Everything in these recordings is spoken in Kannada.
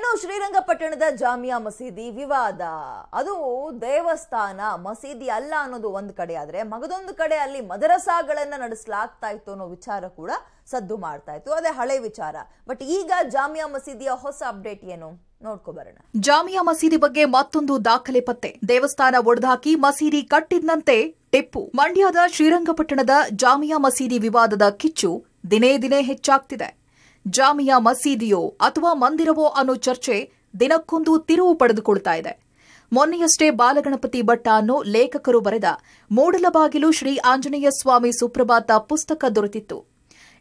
ಇನ್ನು ಶ್ರೀರಂಗಪಟ್ಟಣದ ಜಾಮಿಯಾ ಮಸೀದಿ ವಿವಾದ ಅದು ದೇವಸ್ಥಾನ ಮಸೀದಿ ಅಲ್ಲ ಅನ್ನೋದು ಒಂದು ಕಡೆ ಆದರೆ ಮಗದೊಂದು ಕಡೆ ಅಲ್ಲಿ ಮದರಸಾಗಳನ್ನ ನಡೆಸಲಾಗ್ತಾ ಇತ್ತು ಅನ್ನೋ ವಿಚಾರ ಕೂಡ ಸದ್ದು ಮಾಡ್ತಾ ಇತ್ತು ಅದೇ ಹಳೆ ವಿಚಾರ ಬಟ್ ಈಗ ಜಾಮಿಯಾ ಮಸೀದಿಯ ಹೊಸ ಅಪ್ಡೇಟ್ ಏನು ನೋಡ್ಕೊ ಜಾಮಿಯಾ ಮಸೀದಿ ಬಗ್ಗೆ ಮತ್ತೊಂದು ದಾಖಲೆ ಪತ್ತೆ ದೇವಸ್ಥಾನ ಒಡೆದಾಕಿ ಮಸೀದಿ ಕಟ್ಟಿದ್ದಂತೆ ಟಿಪ್ಪು ಮಂಡ್ಯದ ಶ್ರೀರಂಗಪಟ್ಟಣದ ಜಾಮಿಯಾ ಮಸೀದಿ ವಿವಾದದ ಕಿಚ್ಚು ದಿನೇ ದಿನೇ ಹೆಚ್ಚಾಗ್ತಿದೆ ಜಾಮಿಯಾ ಮಸೀದಿಯೋ ಅಥವಾ ಮಂದಿರವೋ ಅನ್ನೋ ಚರ್ಚೆ ದಿನಕ್ಕೊಂದು ತಿರುವು ಪಡೆದುಕೊಳ್ತಾ ಇದೆ ಮೊನ್ನೆಯಷ್ಟೇ ಬಾಲಗಣಪತಿ ಭಟ್ಟ ಅನ್ನೋ ಲೇಖಕರು ಬರೆದ ಮೂಡಲಬಾಗಿಲು ಶ್ರೀ ಆಂಜನೇಯ ಸ್ವಾಮಿ ಸುಪ್ರಭಾತ ಪುಸ್ತಕ ದೊರೆತಿತ್ತು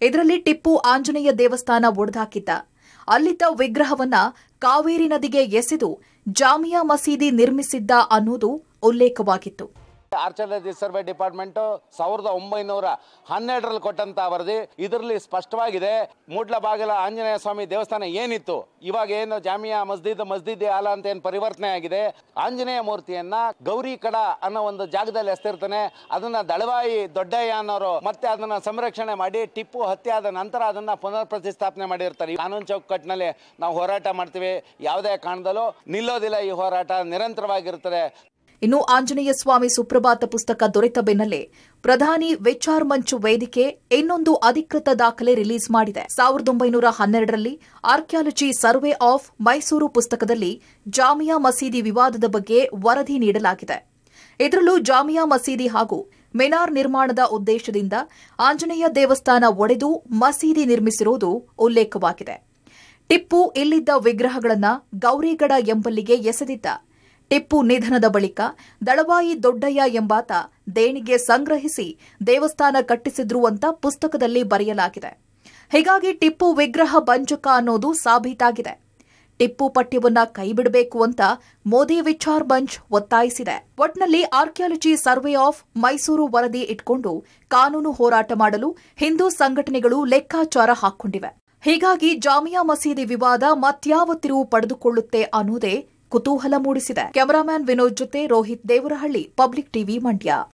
ಇದರಲ್ಲಿ ಟಿಪ್ಪು ಆಂಜನೇಯ ದೇವಸ್ಥಾನ ಒಡೆದಾಕಿದ್ದ ಅಲ್ಲಿದ್ದ ವಿಗ್ರಹವನ್ನ ಕಾವೇರಿ ನದಿಗೆ ಎಸೆದು ಜಾಮಿಯಾ ಮಸೀದಿ ನಿರ್ಮಿಸಿದ್ದ ಅನ್ನೋದು ಉಲ್ಲೇಖವಾಗಿತ್ತು ಆರ್ಚರ್ಡ್ ಸರ್ವೆ ಡಿಪಾರ್ಟ್ಮೆಂಟ್ ಸಾವಿರದ ಒಂಬೈನೂರ ಹನ್ನೆರಡರಲ್ಲಿ ಕೊಟ್ಟಂತ ವರದಿ ಇದರಲ್ಲಿ ಸ್ಪಷ್ಟವಾಗಿದೆ ಮೂಡ್ಲ ಬಾಗಿಲ ಆಂಜನೇಯ ಸ್ವಾಮಿ ದೇವಸ್ಥಾನ ಏನಿತ್ತು ಇವಾಗ ಏನು ಜಾಮಿಯಾ ಮಸ್ಜಿದ್ ಮಸ್ಜಿದ್ ಆಲ ಅಂತ ಏನು ಪರಿವರ್ತನೆ ಆಗಿದೆ ಆಂಜನೇಯ ಮೂರ್ತಿಯನ್ನ ಗೌರಿ ಕಡ ಅನ್ನೋ ಒಂದು ಜಾಗದಲ್ಲಿ ಎಸ್ತಿರ್ತಾನೆ ಅದನ್ನ ದಳವಾಯಿ ದೊಡ್ಡಯ್ಯ ಅನ್ನೋರು ಮತ್ತೆ ಅದನ್ನ ಸಂರಕ್ಷಣೆ ಮಾಡಿ ಟಿಪ್ಪು ಹತ್ಯೆ ಆದ ನಂತರ ಅದನ್ನ ಪುನರ್ ಪ್ರತಿಷ್ಠಾಪನೆ ಮಾಡಿರ್ತಾರೆ ಕಾನೂನು ಚೌಕಟ್ಟಿನಲ್ಲಿ ನಾವು ಹೋರಾಟ ಮಾಡ್ತೀವಿ ಯಾವುದೇ ಕಾರಣದಲ್ಲೂ ನಿಲ್ಲೋದಿಲ್ಲ ಈ ಹೋರಾಟ ನಿರಂತರವಾಗಿರ್ತದೆ ಇನ್ನು ಆಂಜನೇಯ ಸ್ವಾಮಿ ಸುಪ್ರಭಾತ ಪುಸ್ತಕ ದೊರೆತ ಬೆನ್ನಲ್ಲೇ ಪ್ರಧಾನಿ ವೆಚಾರ್ ಮಂಚು ವೇದಿಕೆ ಇನ್ನೊಂದು ಅಧಿಕೃತ ದಾಖಲೆ ರಿಲೀಸ್ ಮಾಡಿದೆ ಸಾವಿರದ ಒಂಬೈನೂರ ಹನ್ನೆರಡರಲ್ಲಿ ಆರ್ಕಿಯಾಲಜಿ ಸರ್ವೆ ಆಫ್ ಮೈಸೂರು ಪುಸ್ತಕದಲ್ಲಿ ಜಾಮಿಯಾ ಮಸೀದಿ ವಿವಾದದ ಬಗ್ಗೆ ವರದಿ ನೀಡಲಾಗಿದೆ ಇದರಲ್ಲೂ ಜಾಮಿಯಾ ಮಸೀದಿ ಹಾಗೂ ಮಿನಾರ್ ನಿರ್ಮಾಣದ ಉದ್ದೇಶದಿಂದ ಆಂಜನೇಯ ದೇವಸ್ಥಾನ ಒಡೆದು ಮಸೀದಿ ನಿರ್ಮಿಸಿರುವುದು ಉಲ್ಲೇಖವಾಗಿದೆ ಟಿಪ್ಪು ಇಲ್ಲಿದ್ದ ವಿಗ್ರಹಗಳನ್ನು ಗೌರಿಗಡ ಎಂಬಲ್ಲಿಗೆ ಎಸೆದಿದ್ದ ಟಿಪ್ಪು ನಿಧನದ ಬಳಿಕ ದಳವಾಯಿ ದೊಡ್ಡಯ್ಯ ಎಂಬಾತ ದೇಣಿಗೆ ಸಂಗ್ರಹಿಸಿ ದೇವಸ್ಥಾನ ಕಟ್ಟಿಸಿದ್ರು ಅಂತ ಪುಸ್ತಕದಲ್ಲಿ ಬರೆಯಲಾಗಿದೆ ಹೀಗಾಗಿ ಟಿಪ್ಪು ವಿಗ್ರಹ ಬಂಜಕ ಅನ್ನೋದು ಸಾಬೀತಾಗಿದೆ ಟಿಪ್ಪು ಪಠ್ಯವನ್ನ ಕೈಬಿಡಬೇಕು ಅಂತ ಮೋದಿ ವಿಚಾರ್ ಬಂಚ್ ಒತ್ತಾಯಿಸಿದೆ ಒಟ್ನಲ್ಲಿ ಆರ್ಕಿಯಾಲಜಿ ಸರ್ವೆ ಆಫ್ ಮೈಸೂರು ವರದಿ ಇಟ್ಕೊಂಡು ಕಾನೂನು ಹೋರಾಟ ಮಾಡಲು ಹಿಂದೂ ಸಂಘಟನೆಗಳು ಲೆಕ್ಕಾಚಾರ ಹಾಕೊಂಡಿವೆ ಹೀಗಾಗಿ ಜಾಮಿಯಾ ಮಸೀದಿ ವಿವಾದ ಮತ್ಯಾವ ತಿರುವು ಪಡೆದುಕೊಳ್ಳುತ್ತೆ ಅನ್ನೋದೇ ಕುತೂಹಲ ಮೂಡಿಸಿದೆ ಕ್ಯಾಮರಾಮ್ಯಾನ್ ವಿನೋದ್ ಜೊತೆ ರೋಹಿತ್ ದೇವರಹಳ್ಳಿ ಪಬ್ಲಿಕ್ ಟಿವಿ ಮಂಡ್ಯ